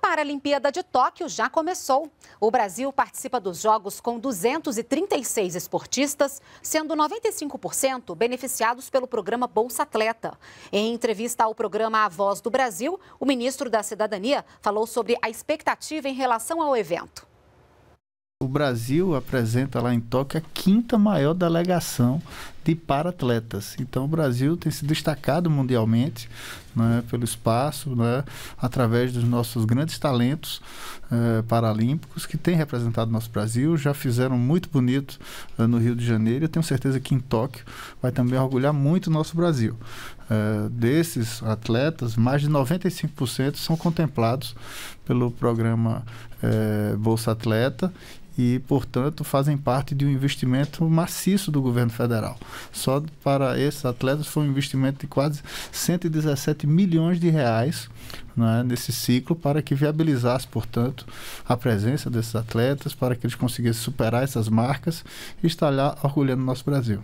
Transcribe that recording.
Paralimpíada de Tóquio já começou. O Brasil participa dos Jogos com 236 esportistas, sendo 95% beneficiados pelo programa Bolsa Atleta. Em entrevista ao programa A Voz do Brasil, o ministro da Cidadania falou sobre a expectativa em relação ao evento. O Brasil apresenta lá em Tóquio a quinta maior delegação de para-atletas. Então, o Brasil tem se destacado mundialmente né, pelo espaço, né, através dos nossos grandes talentos eh, paralímpicos que têm representado nosso Brasil, já fizeram muito bonito eh, no Rio de Janeiro. Eu tenho certeza que em Tóquio vai também orgulhar muito o nosso Brasil. Eh, desses atletas, mais de 95% são contemplados pelo programa eh, Bolsa Atleta e, portanto, fazem parte de um investimento maciço do governo federal. Só para esses atletas foi um investimento de quase 117 milhões de reais né, nesse ciclo para que viabilizasse, portanto, a presença desses atletas, para que eles conseguissem superar essas marcas e estar lá orgulhando o nosso Brasil.